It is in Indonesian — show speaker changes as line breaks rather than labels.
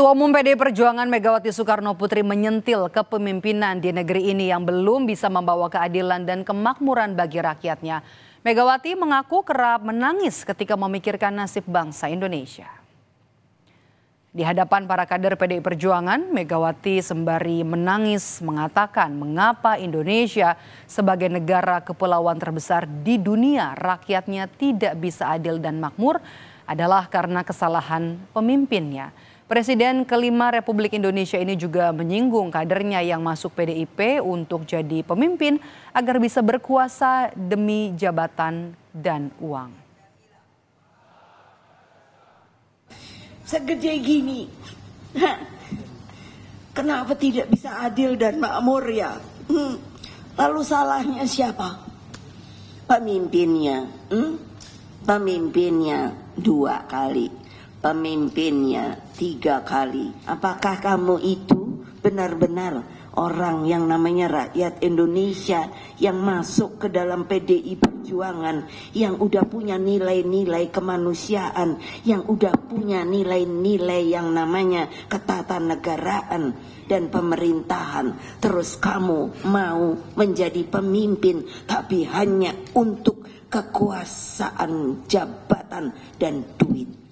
Ketua Umum PD Perjuangan Megawati Soekarno Putri menyentil kepemimpinan di negeri ini yang belum bisa membawa keadilan dan kemakmuran bagi rakyatnya. Megawati mengaku kerap menangis ketika memikirkan nasib bangsa Indonesia. Di hadapan para kader PDI Perjuangan, Megawati sembari menangis mengatakan mengapa Indonesia sebagai negara kepulauan terbesar di dunia rakyatnya tidak bisa adil dan makmur adalah karena kesalahan pemimpinnya. Presiden kelima Republik Indonesia ini juga menyinggung kadernya yang masuk PDIP untuk jadi pemimpin agar bisa berkuasa demi jabatan dan uang.
Segede gini, kenapa tidak bisa adil dan makmur ya? Hmm. Lalu salahnya siapa? Pemimpinnya, hmm? pemimpinnya dua kali pemimpinnya tiga kali. Apakah kamu itu benar-benar orang yang namanya rakyat Indonesia yang masuk ke dalam PDI Perjuangan, yang udah punya nilai-nilai kemanusiaan, yang udah punya nilai-nilai yang namanya ketatanegaraan dan pemerintahan. Terus kamu mau menjadi pemimpin tapi hanya untuk kekuasaan, jabatan dan duit.